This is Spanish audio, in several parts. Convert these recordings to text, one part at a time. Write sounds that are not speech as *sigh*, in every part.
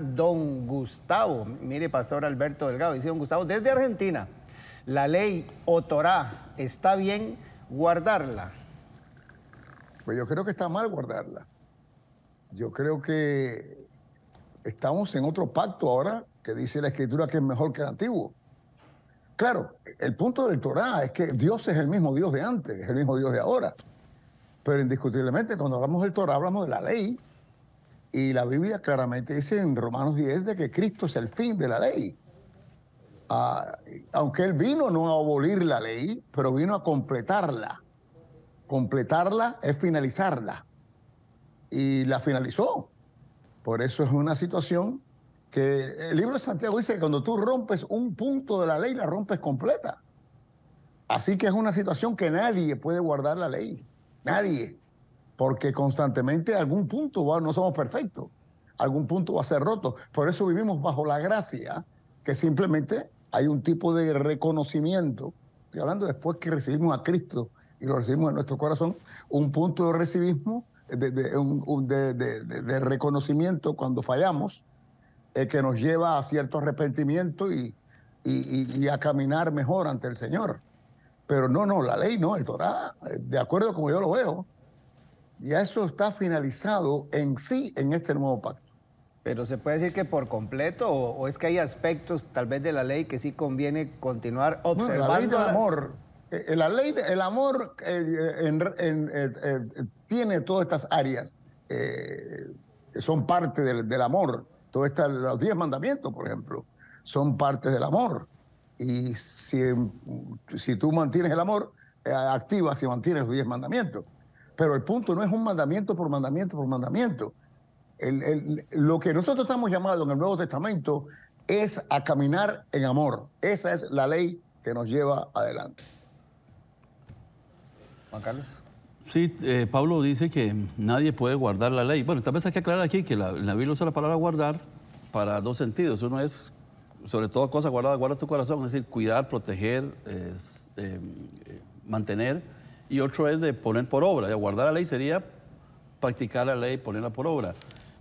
Don Gustavo, mire, Pastor Alberto Delgado, dice Don Gustavo, desde Argentina, la ley o Torá, ¿está bien guardarla? Pues yo creo que está mal guardarla. Yo creo que estamos en otro pacto ahora que dice la Escritura que es mejor que el antiguo. Claro, el punto del Torá es que Dios es el mismo Dios de antes, es el mismo Dios de ahora. Pero indiscutiblemente, cuando hablamos del Torá, hablamos de la ley, y la Biblia claramente dice en Romanos 10 de que Cristo es el fin de la ley. Ah, aunque Él vino no a abolir la ley, pero vino a completarla. Completarla es finalizarla. Y la finalizó. Por eso es una situación que el libro de Santiago dice que cuando tú rompes un punto de la ley, la rompes completa. Así que es una situación que nadie puede guardar la ley. Nadie porque constantemente algún punto no somos perfectos, algún punto va a ser roto. Por eso vivimos bajo la gracia, que simplemente hay un tipo de reconocimiento. Estoy hablando después que recibimos a Cristo y lo recibimos en nuestro corazón, un punto de recibismo, de, un, de, reconocimiento cuando fallamos, eh, que nos lleva a cierto arrepentimiento y, y, y, a caminar mejor ante el Señor. Pero no, no, la ley no, el Torah, eh, de acuerdo como yo lo veo, y eso está finalizado en sí en este nuevo pacto. Pero se puede decir que por completo, o, es que hay aspectos tal vez de la ley que sí conviene continuar observando. la ley del amor, eh, eh, la ley del amor eh, tiene todas estas áreas son parte del, amor. Todos estos, los diez mandamientos, por ejemplo, son parte del amor. Y si, si tú mantienes el amor, activas y mantienes los diez mandamientos. Pero el punto no es un mandamiento por mandamiento por mandamiento. lo que nosotros estamos llamados en el Nuevo Testamento es a caminar en amor. Esa es la ley que nos lleva adelante. Juan Carlos. Sí, eh, Pablo dice que nadie puede guardar la ley. Bueno, tal vez hay que aclarar aquí que la, Biblia usa la palabra guardar para dos sentidos. Uno es, sobre todo, cosa guardar, guarda tu corazón, es decir, cuidar, proteger, eh, eh, mantener y otro es de poner por obra. De guardar la ley sería practicar la ley, ponerla por obra.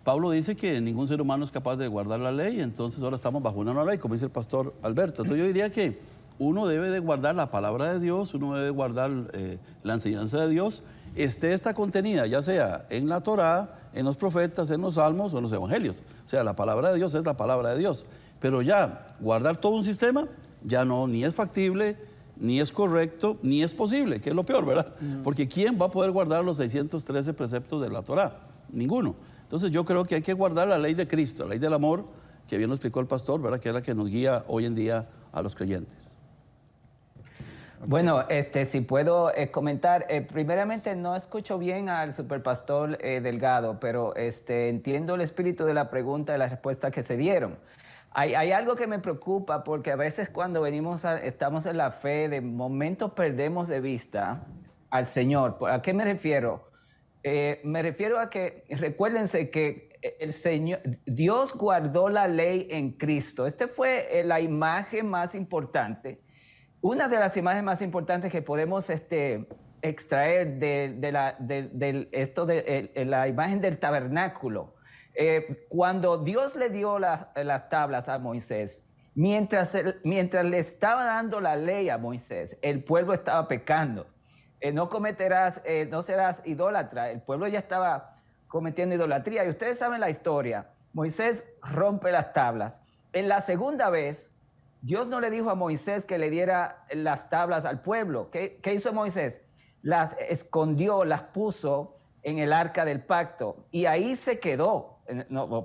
Pablo dice que ningún ser humano es capaz de guardar la ley, entonces ahora estamos bajo una nueva ley, como dice el pastor Alberto. Entonces yo diría que uno debe de guardar la palabra de Dios, uno debe de guardar eh, la enseñanza de Dios, esté esta contenida, ya sea en la Torá, en los profetas, en los salmos o en los evangelios. O sea, la palabra de Dios es la palabra de Dios. Pero ya guardar todo un sistema ya no ni es factible, ni es correcto, ni es posible, que es lo peor, ¿verdad? Porque ¿quién va a poder guardar los 613 preceptos de la Torá? Ninguno. Entonces yo creo que hay que guardar la ley de Cristo, la ley del amor, que bien lo explicó el pastor, ¿verdad? Que es la que nos guía hoy en día a los creyentes. Bueno, este, si puedo eh, comentar, eh, primeramente no escucho bien al superpastor eh, Delgado, pero este, entiendo el espíritu de la pregunta y la respuesta que se dieron. Hay, algo que me preocupa porque a veces cuando venimos, estamos en la fe, de momento perdemos de vista al Señor. ¿A qué me refiero? Eh, me refiero a que recuérdense que eh, el Señor, Dios guardó la ley en Cristo. Esta fue eh, la imagen más importante, una de las imágenes más importantes que podemos este, extraer de, la, esto de, la imagen del tabernáculo eh, cuando Dios le dio las, eh, tablas a Moisés, mientras, mientras le estaba dando la ley a Moisés, el pueblo estaba pecando. Eh, no cometerás, no serás idólatra. El pueblo ya estaba cometiendo idolatría. Y ustedes saben la historia. Moisés rompe las tablas. En la segunda vez, Dios no le dijo a Moisés que le diera las tablas al pueblo. qué hizo Moisés? Las escondió, las puso en el arca del pacto y ahí se quedó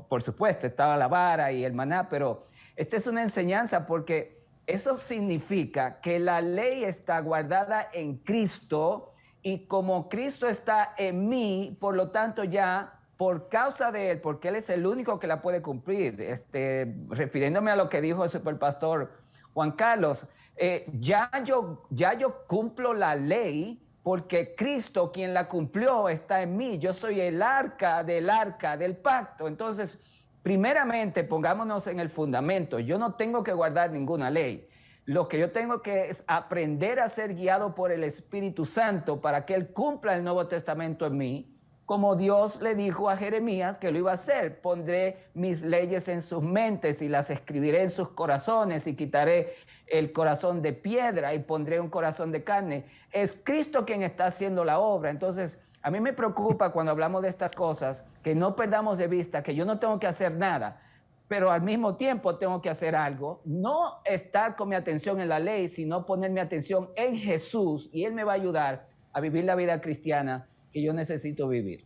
por supuesto, estaba la vara y el maná, pero esta es una enseñanza porque eso significa que la ley está guardada en Cristo y como Cristo está en mí, por lo tanto ya por causa de él, porque él es el único que la puede cumplir. Este, refiriéndome a lo que dijo el pastor Juan Carlos, eh, ya, yo, ya yo cumplo la ley porque Cristo quien la cumplió está en mí. Yo soy el arca del arca del pacto. Entonces, primeramente, pongámonos en el fundamento. Yo no tengo que guardar ninguna ley. Lo que yo tengo que es aprender a ser guiado por el Espíritu Santo para que Él cumpla el Nuevo Testamento en mí como Dios le dijo a Jeremías que lo iba a hacer. Pondré mis leyes en sus mentes y las escribiré en sus corazones y quitaré el corazón de piedra y pondré un corazón de carne. Es Cristo quien está haciendo la obra. Entonces, a mí me preocupa cuando hablamos de estas cosas que no perdamos de vista que yo no tengo que hacer nada, pero al mismo tiempo tengo que hacer algo. No estar con mi atención en la ley, sino poner mi atención en Jesús y Él me va a ayudar a vivir la vida cristiana que yo necesito vivir.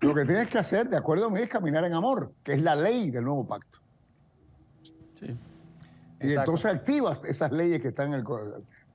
Lo que tienes que hacer, de acuerdo a mí, es caminar en amor, que es la ley del nuevo pacto. Sí. Y entonces activas esas leyes que están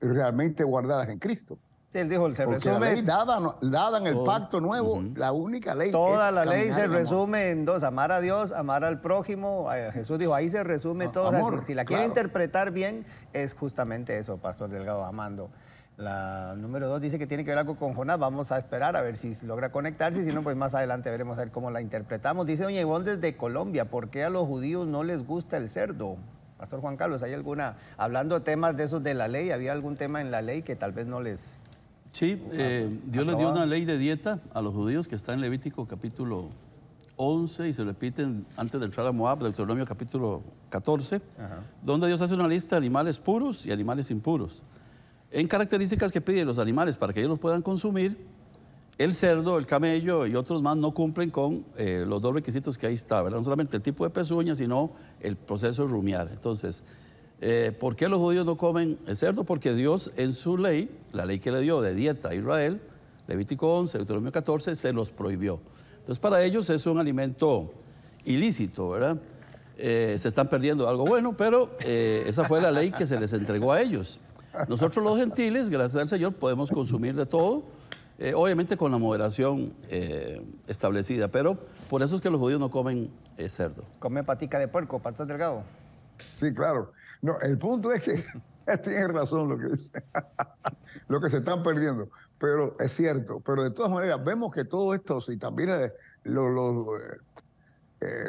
realmente guardadas en Cristo. Él dijo, se Porque resume. La ley dada, en el oh, pacto nuevo, la única ley. Toda la ley se resume en dos: amar a Dios, amar al prójimo. Jesús dijo, ahí se resume ah, todo. Si la quiere interpretar bien, es justamente eso, Pastor Delgado, amando la número dos dice que tiene que ver algo con Jonás. Vamos a esperar a ver si logra conectarse. Si no, pues más adelante veremos a ver cómo la interpretamos. Dice Doña Ivonne desde Colombia, ¿por qué a los judíos no les gusta el cerdo? Pastor Juan Carlos, ¿hay alguna, hablando de temas de esos de la ley, había algún tema en la ley que tal vez no les... Sí, eh, Dios les dio una ley de dieta a los judíos que está en Levítico capítulo 11 y se repiten antes del entrar Deuteronomio capítulo 14, donde Dios hace una lista de animales puros y animales impuros en características que piden los animales para que ellos los puedan consumir, el cerdo, el camello y otros más no cumplen con eh, los dos requisitos que ahí está, ¿verdad? No solamente el tipo de pezuña, sino el proceso de rumiar. Entonces, eh, ¿por qué los judíos no comen el cerdo? Porque Dios en su ley, la ley que le dio de dieta a Israel, Levítico 11, Deuteronomio 14, se los prohibió. Entonces, para ellos es un alimento ilícito, ¿verdad? Eh, se están perdiendo algo bueno, pero esa fue la ley que se les entregó a ellos. Nosotros los gentiles, gracias al Señor, podemos consumir de todo, eh, obviamente con la moderación eh, establecida, pero por eso es que los judíos no comen eh, cerdo. Comen patica de puerco, patas delgado. Sí, claro. No, el punto es que *laughs* tiene razón lo que dice, *laughs* lo que se están perdiendo, pero es cierto. Pero de todas maneras, vemos que todo esto, y también los, los,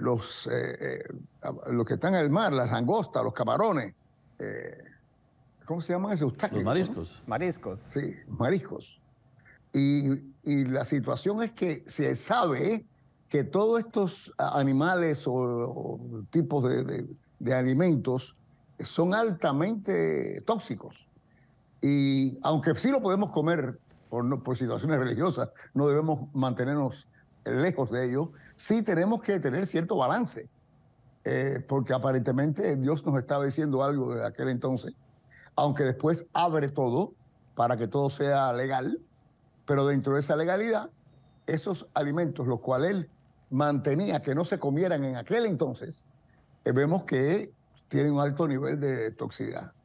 los, que están al mar, las langostas, los camarones, ¿Cómo se llaman esos Los mariscos. Mariscos. Sí, mariscos. Y, y, la situación es que se sabe que todos estos animales o, tipos de, de, alimentos son altamente tóxicos. Y aunque sí lo podemos comer por, por, situaciones religiosas, no debemos mantenernos lejos de ellos, sí tenemos que tener cierto balance, eh, porque aparentemente Dios nos estaba diciendo algo de aquel entonces, aunque después abre todo para que todo sea legal, pero dentro de esa legalidad, esos alimentos, los cuales él mantenía que no se comieran en aquel entonces, eh, vemos que tienen un alto nivel de toxicidad.